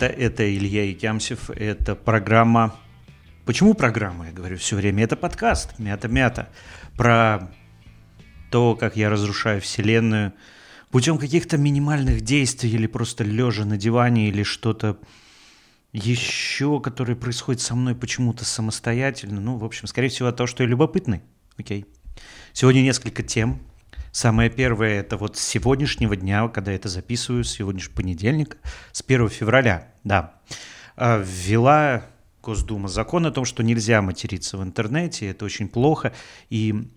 ребята, это Илья Якямсев, это программа... Почему программа, я говорю все время? Это подкаст «Мята-мята» про то, как я разрушаю вселенную путем каких-то минимальных действий или просто лежа на диване или что-то еще, которое происходит со мной почему-то самостоятельно. Ну, в общем, скорее всего, то, что я любопытный. Окей. Сегодня несколько тем, Самое первое – это вот с сегодняшнего дня, когда это записываю, сегодняшний понедельник, с 1 февраля, да, а, ввела Госдума закон о том, что нельзя материться в интернете, это очень плохо, и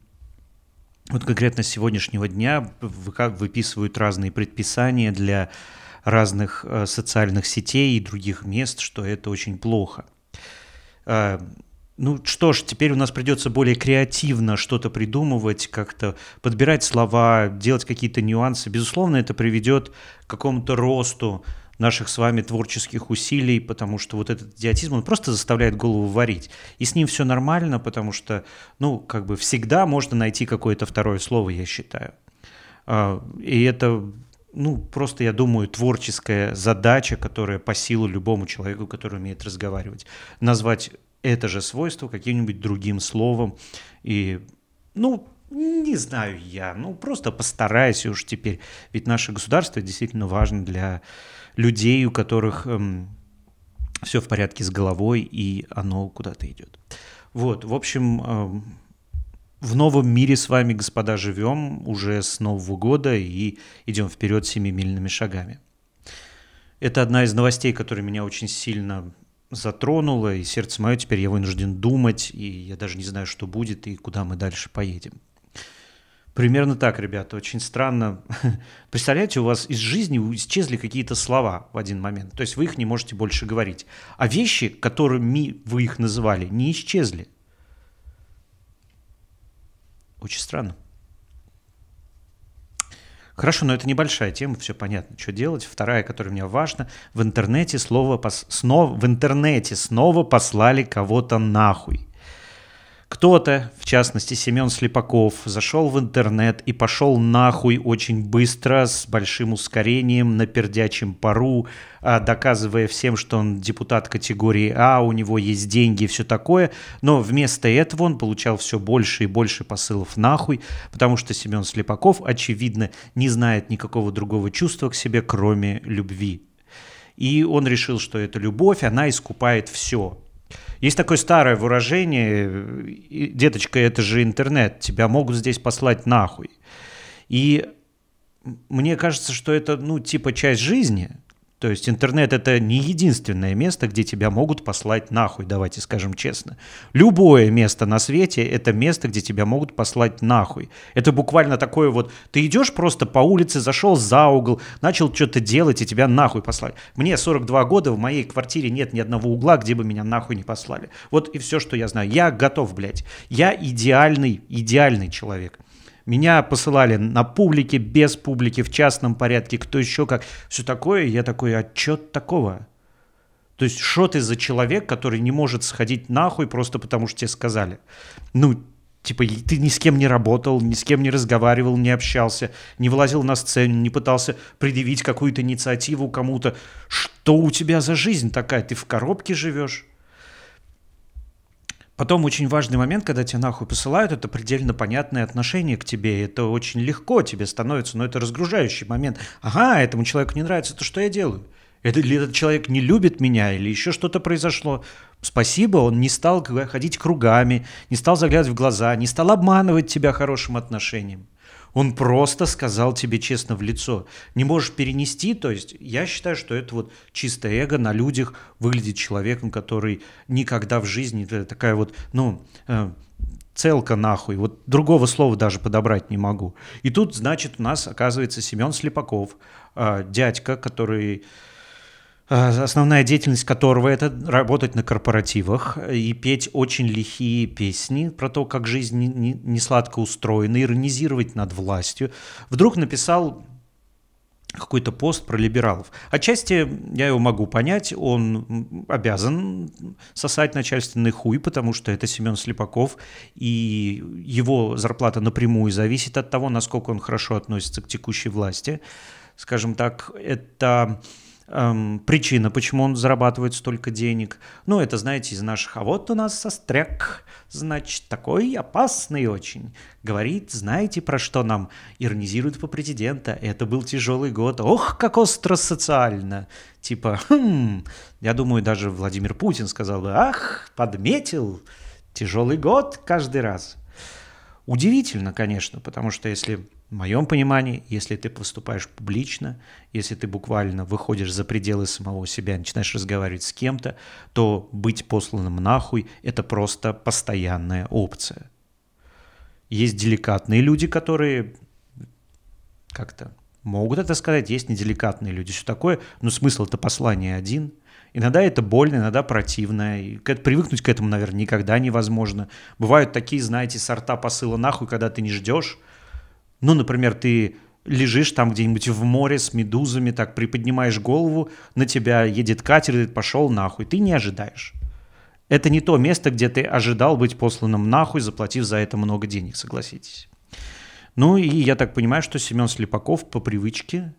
вот конкретно с сегодняшнего дня выписывают разные предписания для разных э, социальных сетей и других мест, что это очень плохо. А, ну что ж, теперь у нас придется более креативно что-то придумывать, как-то подбирать слова, делать какие-то нюансы. Безусловно, это приведет к какому-то росту наших с вами творческих усилий, потому что вот этот идиотизм, он просто заставляет голову варить. И с ним все нормально, потому что, ну, как бы всегда можно найти какое-то второе слово, я считаю. А, и это, ну, просто, я думаю, творческая задача, которая по силу любому человеку, который умеет разговаривать. Назвать это же свойство каким-нибудь другим словом. И, ну, не знаю я, ну, просто постараюсь уж теперь. Ведь наше государство действительно важно для людей, у которых эм, все в порядке с головой, и оно куда-то идет. Вот, в общем, эм, в новом мире с вами, господа, живем уже с Нового года и идем вперед семимильными шагами. Это одна из новостей, которая меня очень сильно затронуло, и сердце мое, теперь я вынужден думать, и я даже не знаю, что будет и куда мы дальше поедем. Примерно так, ребята, очень странно. Представляете, у вас из жизни исчезли какие-то слова в один момент, то есть вы их не можете больше говорить. А вещи, которыми вы их называли, не исчезли. Очень странно. Хорошо, но это небольшая тема, все понятно, что делать. Вторая, которая мне важна, в интернете слово пос... снова в интернете снова послали кого-то нахуй. Кто-то, в частности Семен Слепаков, зашел в интернет и пошел нахуй очень быстро, с большим ускорением, на пердячем пару, а, доказывая всем, что он депутат категории А, у него есть деньги и все такое. Но вместо этого он получал все больше и больше посылов нахуй, потому что Семен Слепаков, очевидно, не знает никакого другого чувства к себе, кроме любви. И он решил, что это любовь, она искупает все. Есть такое старое выражение, деточка, это же интернет, тебя могут здесь послать нахуй. И мне кажется, что это, ну, типа часть жизни. То есть интернет это не единственное место, где тебя могут послать нахуй, давайте скажем честно. Любое место на свете это место, где тебя могут послать нахуй. Это буквально такое вот, ты идешь просто по улице, зашел за угол, начал что-то делать и тебя нахуй послали. Мне 42 года, в моей квартире нет ни одного угла, где бы меня нахуй не послали. Вот и все, что я знаю. Я готов, блядь. Я идеальный, идеальный человек. Меня посылали на публике, без публики, в частном порядке, кто еще как. Все такое, я такой, а что такого? То есть, что ты за человек, который не может сходить нахуй просто потому, что тебе сказали? Ну, типа, ты ни с кем не работал, ни с кем не разговаривал, не общался, не вылазил на сцену, не пытался предъявить какую-то инициативу кому-то. Что у тебя за жизнь такая? Ты в коробке живешь? Потом очень важный момент, когда тебя нахуй посылают, это предельно понятное отношение к тебе. Это очень легко тебе становится, но это разгружающий момент. Ага, этому человеку не нравится то, что я делаю. Это, или этот человек не любит меня, или еще что-то произошло. Спасибо, он не стал ходить кругами, не стал заглядывать в глаза, не стал обманывать тебя хорошим отношением. Он просто сказал тебе честно в лицо. Не можешь перенести, то есть я считаю, что это вот чистое эго на людях выглядит человеком, который никогда в жизни э, такая вот, ну, э, целка нахуй, вот другого слова даже подобрать не могу. И тут, значит, у нас оказывается Семен Слепаков, э, дядька, который Э, основная деятельность которого – это работать на корпоративах и петь очень лихие песни про то, как жизнь не, сладко устроена, иронизировать над властью. Вдруг написал какой-то пост про либералов. Отчасти я его могу понять, он обязан сосать начальственный хуй, потому что это Семен Слепаков, и его зарплата напрямую зависит от того, насколько он хорошо относится к текущей власти. Скажем так, это эм, причина, почему он зарабатывает столько денег. Ну, это, знаете, из наших, а вот у нас состряк, значит, такой опасный очень. Говорит, знаете, про что нам? Иронизирует по президента. Это был тяжелый год. Ох, как остро социально. Типа, хм, я думаю, даже Владимир Путин сказал бы, ах, подметил, тяжелый год каждый раз. Удивительно, конечно, потому что если в моем понимании, если ты поступаешь публично, если ты буквально выходишь за пределы самого себя, начинаешь разговаривать с кем-то, то быть посланным нахуй – это просто постоянная опция. Есть деликатные люди, которые как-то могут это сказать, есть неделикатные люди, все такое, но смысл это послание один. Иногда это больно, иногда противно. И привыкнуть к этому, наверное, никогда невозможно. Бывают такие, знаете, сорта посыла нахуй, когда ты не ждешь – ну, например, ты лежишь там где-нибудь в море с медузами, так приподнимаешь голову, на тебя едет катер, и ты пошел нахуй. Ты не ожидаешь. Это не то место, где ты ожидал быть посланным нахуй, заплатив за это много денег, согласитесь. Ну и я так понимаю, что Семен Слепаков по привычке,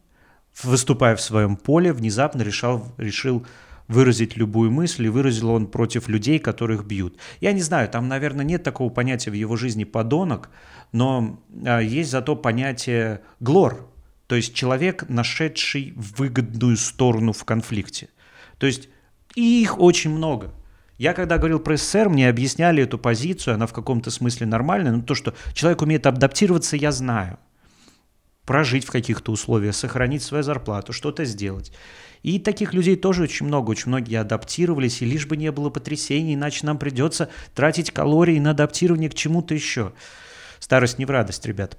выступая в своем поле, внезапно решал, решил выразить любую мысль, и выразил он против людей, которых бьют. Я не знаю, там, наверное, нет такого понятия в его жизни «подонок», но а, есть зато понятие глор, то есть человек, нашедший выгодную сторону в конфликте. То есть их очень много. Я когда говорил про СССР, мне объясняли эту позицию, она в каком-то смысле нормальная, но то, что человек умеет адаптироваться, я знаю. Прожить в каких-то условиях, сохранить свою зарплату, что-то сделать. И таких людей тоже очень много, очень многие адаптировались, и лишь бы не было потрясений, иначе нам придется тратить калории на адаптирование к чему-то еще. Старость не в радость, ребят.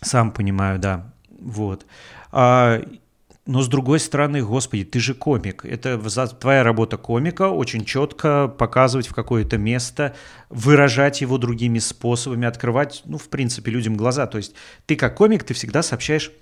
Сам понимаю, да. Вот. А, но с другой стороны, господи, ты же комик. Это твоя работа комика, очень четко показывать в какое-то место, выражать его другими способами, открывать, ну, в принципе, людям глаза. То есть ты как комик, ты всегда сообщаешь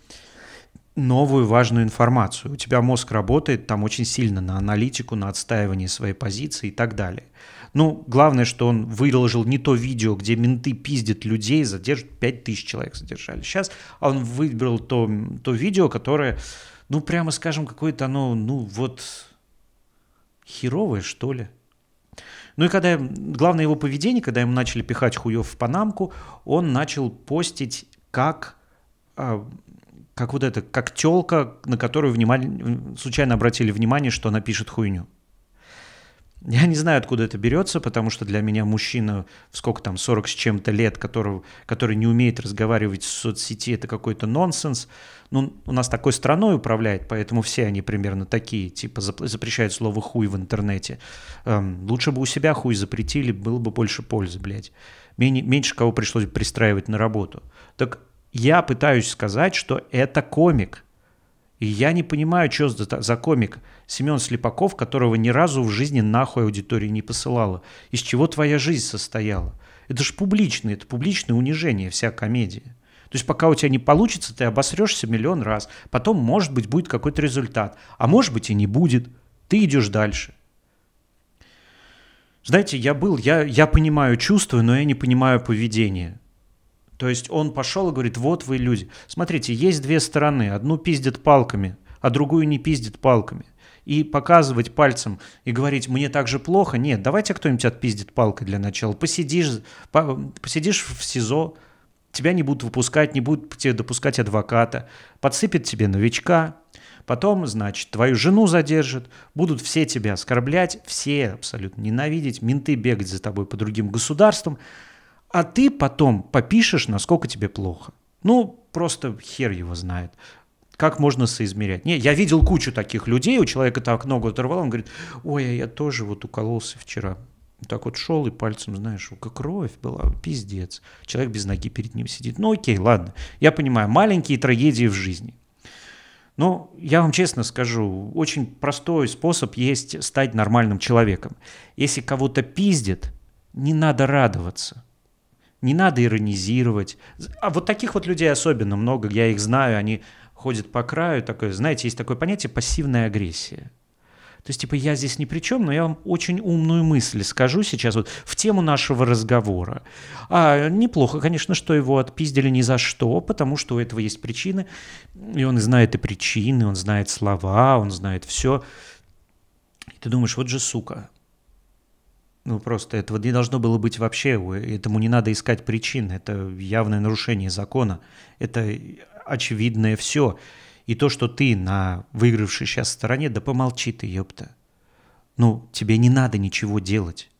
новую важную информацию. У тебя мозг работает там очень сильно на аналитику, на отстаивание своей позиции и так далее. Ну, главное, что он выложил не то видео, где менты пиздят людей, задержат 5000 человек задержали. Сейчас он выбрал то, то видео, которое, ну, прямо скажем, какое-то оно, ну, вот херовое, что ли. Ну и когда, главное его поведение, когда ему начали пихать хуев в панамку, он начал постить как, а, как вот это, как телка, на которую внимание, случайно обратили внимание, что она пишет хуйню. Я не знаю, откуда это берется, потому что для меня мужчина в сколько там, 40 с чем-то лет, которого, который не умеет разговаривать в соцсети, это какой-то нонсенс. Ну, у нас такой страной управляет, поэтому все они примерно такие, типа запрещают слово «хуй» в интернете. Эм, лучше бы у себя хуй запретили, было бы больше пользы, блядь. Меньше, меньше кого пришлось пристраивать на работу. Так я пытаюсь сказать, что это комик – и я не понимаю, что за, за комик Семен Слепаков, которого ни разу в жизни нахуй аудитории не посылала. Из чего твоя жизнь состояла? Это же публичное, это публичное унижение, вся комедия. То есть пока у тебя не получится, ты обосрешься миллион раз. Потом, может быть, будет какой-то результат. А может быть и не будет. Ты идешь дальше. Знаете, я был, я, я понимаю чувствую, но я не понимаю поведение. То есть он пошел и говорит, вот вы люди. Смотрите, есть две стороны. Одну пиздят палками, а другую не пиздят палками. И показывать пальцем и говорить, мне так же плохо, нет, давайте кто-нибудь отпиздит палкой для начала. Посидишь, посидишь в СИЗО, тебя не будут выпускать, не будут тебе допускать адвоката, подсыпят тебе новичка, потом, значит, твою жену задержат, будут все тебя оскорблять, все абсолютно ненавидеть, менты бегать за тобой по другим государствам а ты потом попишешь, насколько тебе плохо. Ну, просто хер его знает. Как можно соизмерять? Не, я видел кучу таких людей, у человека так ногу оторвал, он говорит, ой, а я тоже вот укололся вчера. Так вот шел и пальцем, знаешь, как кровь была, пиздец. Человек без ноги перед ним сидит. Ну окей, ладно, я понимаю, маленькие трагедии в жизни. Но я вам честно скажу, очень простой способ есть стать нормальным человеком. Если кого-то пиздит, не надо радоваться – не надо иронизировать. А вот таких вот людей особенно много, я их знаю, они ходят по краю, такое, знаете, есть такое понятие пассивная агрессия. То есть, типа, я здесь ни при чем, но я вам очень умную мысль скажу сейчас вот в тему нашего разговора. А, неплохо, конечно, что его отпиздили ни за что, потому что у этого есть причины, и он знает и причины, он знает слова, он знает все. И ты думаешь, вот же сука, ну, просто этого не должно было быть вообще. Этому не надо искать причин. Это явное нарушение закона. Это очевидное все. И то, что ты на выигравшей сейчас стороне, да помолчи ты, ёпта. Ну, тебе не надо ничего делать.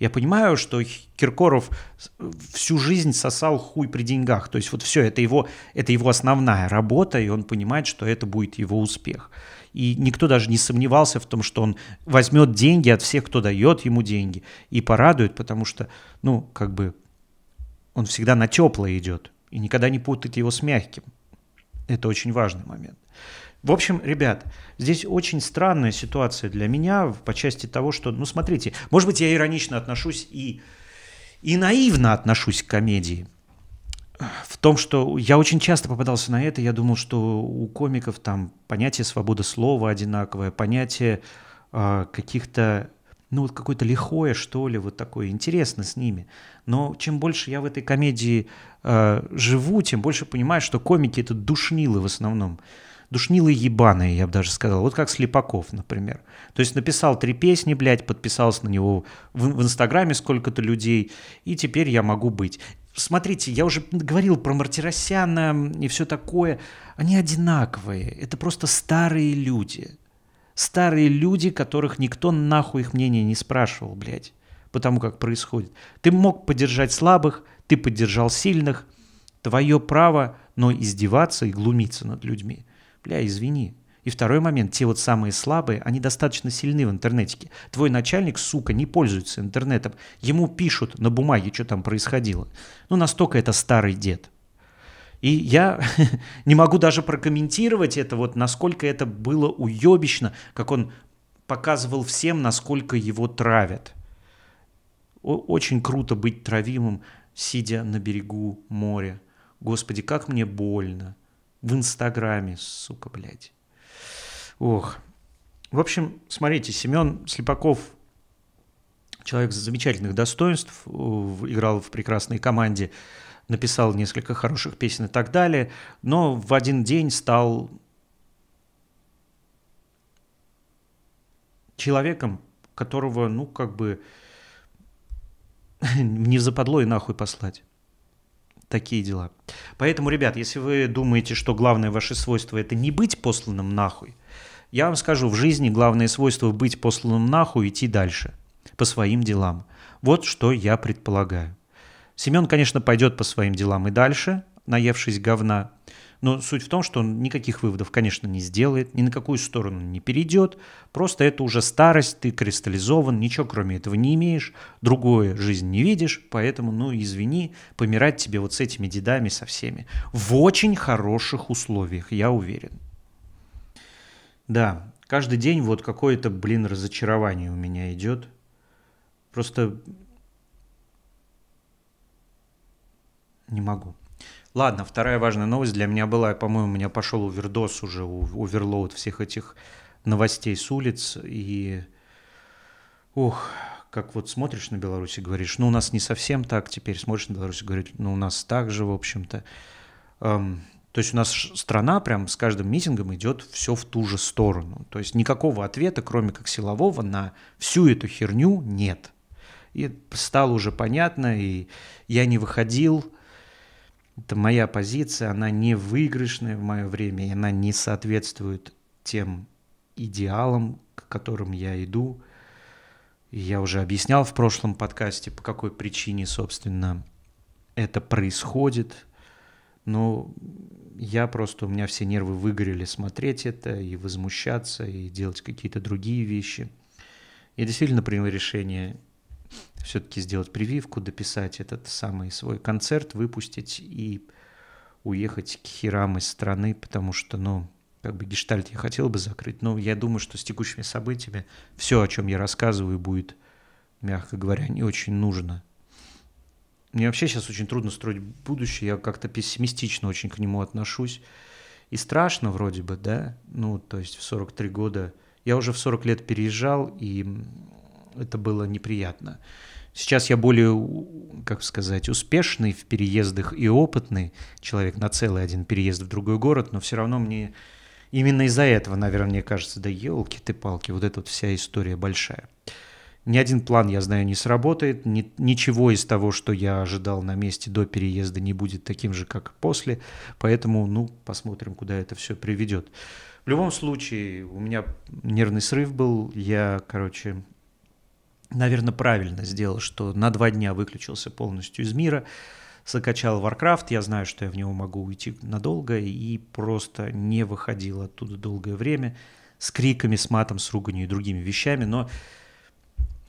Я понимаю, что Киркоров всю жизнь сосал хуй при деньгах. То есть вот все, это его, это его основная работа, и он понимает, что это будет его успех и никто даже не сомневался в том, что он возьмет деньги от всех, кто дает ему деньги, и порадует, потому что, ну, как бы, он всегда на теплое идет, и никогда не путает его с мягким. Это очень важный момент. В общем, ребят, здесь очень странная ситуация для меня по части того, что, ну, смотрите, может быть, я иронично отношусь и, и наивно отношусь к комедии – в том, что я очень часто попадался на это, я думал, что у комиков там понятие свободы слова одинаковое, понятие э, каких-то, ну вот какое-то лихое, что ли, вот такое, интересно с ними. Но чем больше я в этой комедии э, живу, тем больше понимаю, что комики это душнилы в основном. Душнилы ебаные, я бы даже сказал. Вот как Слепаков, например. То есть написал три песни, блядь, подписался на него в, в Инстаграме сколько-то людей, и теперь я могу быть смотрите, я уже говорил про Мартиросяна и все такое. Они одинаковые. Это просто старые люди. Старые люди, которых никто нахуй их мнение не спрашивал, блядь. Потому как происходит. Ты мог поддержать слабых, ты поддержал сильных. Твое право, но издеваться и глумиться над людьми. Бля, извини. И второй момент, те вот самые слабые, они достаточно сильны в интернетике. Твой начальник, сука, не пользуется интернетом. Ему пишут на бумаге, что там происходило. Ну, настолько это старый дед. И я не могу даже прокомментировать это, вот насколько это было уебищно, как он показывал всем, насколько его травят. О очень круто быть травимым, сидя на берегу моря. Господи, как мне больно. В Инстаграме, сука, блядь. Ох. В общем, смотрите, Семен Слепаков человек замечательных достоинств, э, играл в прекрасной команде, написал несколько хороших песен и так далее, но в один день стал человеком, которого, ну, как бы не западло и нахуй послать. Такие дела. Поэтому, ребят, если вы думаете, что главное ваше свойство – это не быть посланным нахуй – я вам скажу, в жизни главное свойство быть посланным нахуй и идти дальше, по своим делам. Вот что я предполагаю. Семен, конечно, пойдет по своим делам и дальше, наевшись говна. Но суть в том, что он никаких выводов, конечно, не сделает, ни на какую сторону не перейдет. Просто это уже старость, ты кристаллизован, ничего кроме этого не имеешь, другое жизнь не видишь, поэтому, ну, извини, помирать тебе вот с этими дедами со всеми. В очень хороших условиях, я уверен. Да, каждый день вот какое-то, блин, разочарование у меня идет. Просто не могу. Ладно, вторая важная новость для меня была, по-моему, у меня пошел увердос уже, оверлоуд всех этих новостей с улиц. И, ух, как вот смотришь на Беларусь и говоришь, ну, у нас не совсем так, теперь смотришь на Беларусь и говоришь, ну, у нас так же, в общем-то. То есть у нас страна прям с каждым митингом идет все в ту же сторону. То есть никакого ответа, кроме как силового, на всю эту херню нет. И стало уже понятно, и я не выходил. Это моя позиция, она не выигрышная в мое время, и она не соответствует тем идеалам, к которым я иду. я уже объяснял в прошлом подкасте, по какой причине, собственно, это происходит – ну, я просто, у меня все нервы выгорели смотреть это и возмущаться, и делать какие-то другие вещи. Я действительно принял решение все-таки сделать прививку, дописать этот самый свой концерт, выпустить и уехать к херам из страны, потому что, ну, как бы гештальт я хотел бы закрыть, но я думаю, что с текущими событиями все, о чем я рассказываю, будет, мягко говоря, не очень нужно мне вообще сейчас очень трудно строить будущее, я как-то пессимистично очень к нему отношусь. И страшно вроде бы, да, ну, то есть в 43 года, я уже в 40 лет переезжал, и это было неприятно. Сейчас я более, как сказать, успешный в переездах и опытный человек на целый один переезд в другой город, но все равно мне именно из-за этого, наверное, мне кажется, да елки ты палки, вот эта вот вся история большая. Ни один план, я знаю, не сработает, ни, ничего из того, что я ожидал на месте до переезда, не будет таким же, как после, поэтому, ну, посмотрим, куда это все приведет. В любом случае, у меня нервный срыв был, я, короче, наверное, правильно сделал, что на два дня выключился полностью из мира, закачал Warcraft, я знаю, что я в него могу уйти надолго, и просто не выходил оттуда долгое время с криками, с матом, с руганью и другими вещами, но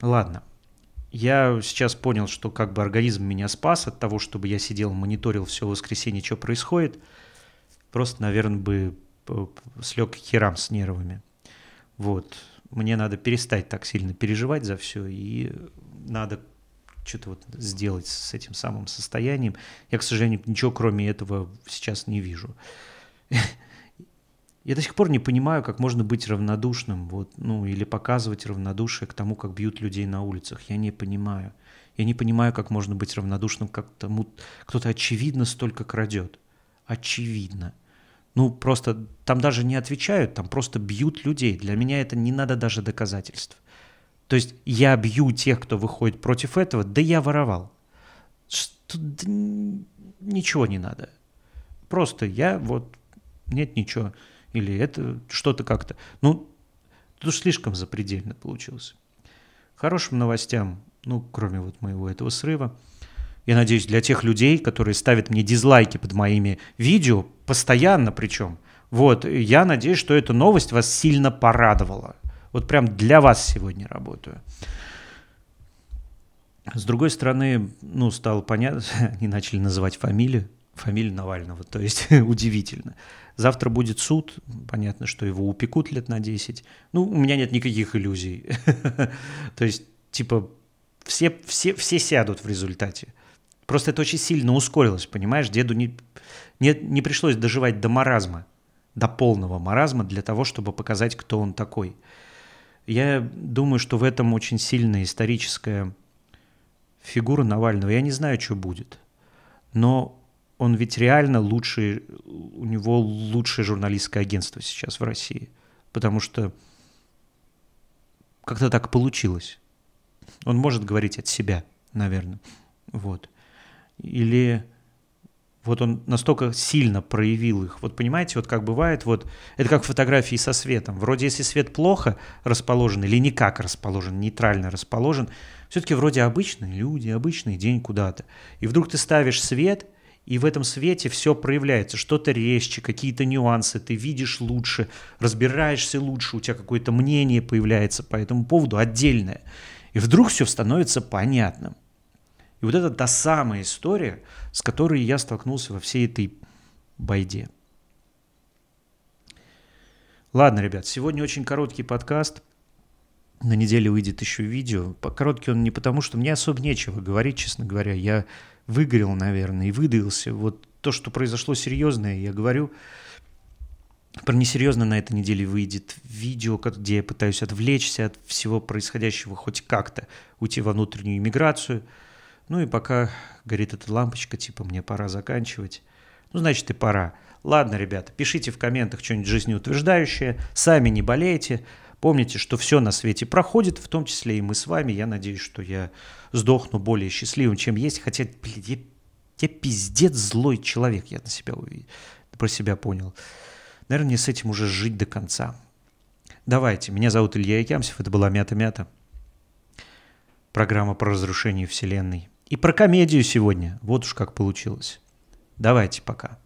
Ладно. Я сейчас понял, что как бы организм меня спас от того, чтобы я сидел, мониторил все воскресенье, что происходит. Просто, наверное, бы слег херам с нервами. Вот. Мне надо перестать так сильно переживать за все, и надо что-то вот сделать с этим самым состоянием. Я, к сожалению, ничего кроме этого сейчас не вижу. Я до сих пор не понимаю, как можно быть равнодушным, вот, ну, или показывать равнодушие к тому, как бьют людей на улицах. Я не понимаю. Я не понимаю, как можно быть равнодушным, как тому кто-то очевидно столько крадет. Очевидно. Ну, просто там даже не отвечают, там просто бьют людей. Для меня это не надо даже доказательств. То есть я бью тех, кто выходит против этого, да я воровал. Что, да, ничего не надо. Просто я вот... Нет ничего или это что-то как-то. Ну, тут уж слишком запредельно получилось. Хорошим новостям, ну, кроме вот моего этого срыва, я надеюсь, для тех людей, которые ставят мне дизлайки под моими видео, постоянно причем, вот, я надеюсь, что эта новость вас сильно порадовала. Вот прям для вас сегодня работаю. С другой стороны, ну, стало понятно, они начали называть фамилию фамилия Навального, то есть удивительно. Завтра будет суд, понятно, что его упекут лет на 10. Ну, у меня нет никаких иллюзий. То есть, типа, все, все, все сядут в результате. Просто это очень сильно ускорилось, понимаешь? Деду не, не, не пришлось доживать до маразма, до полного маразма для того, чтобы показать, кто он такой. Я думаю, что в этом очень сильная историческая фигура Навального. Я не знаю, что будет. Но он ведь реально лучший, у него лучшее журналистское агентство сейчас в России, потому что как-то так получилось. Он может говорить от себя, наверное, вот. Или вот он настолько сильно проявил их. Вот понимаете, вот как бывает, вот это как фотографии со светом. Вроде если свет плохо расположен или никак расположен, нейтрально расположен, все-таки вроде обычные люди, обычный день куда-то. И вдруг ты ставишь свет, и в этом свете все проявляется, что-то резче, какие-то нюансы, ты видишь лучше, разбираешься лучше, у тебя какое-то мнение появляется по этому поводу отдельное. И вдруг все становится понятным. И вот это та самая история, с которой я столкнулся во всей этой байде. Ладно, ребят, сегодня очень короткий подкаст. На неделе выйдет еще видео. Короткий он не потому, что мне особо нечего говорить, честно говоря. Я выгорел, наверное, и выдавился. Вот то, что произошло серьезное, я говорю, про несерьезно на этой неделе выйдет видео, где я пытаюсь отвлечься от всего происходящего хоть как-то, уйти во внутреннюю иммиграцию. Ну и пока горит эта лампочка, типа мне пора заканчивать. Ну, значит, и пора. Ладно, ребята, пишите в комментах что-нибудь жизнеутверждающее, сами не болейте, Помните, что все на свете проходит, в том числе и мы с вами. Я надеюсь, что я сдохну более счастливым, чем есть. Хотя, блин, я, я пиздец злой человек, я на себя про себя понял. Наверное, мне с этим уже жить до конца. Давайте, меня зовут Илья Якямсев, это была «Мята-мята». Программа про разрушение Вселенной. И про комедию сегодня. Вот уж как получилось. Давайте, пока.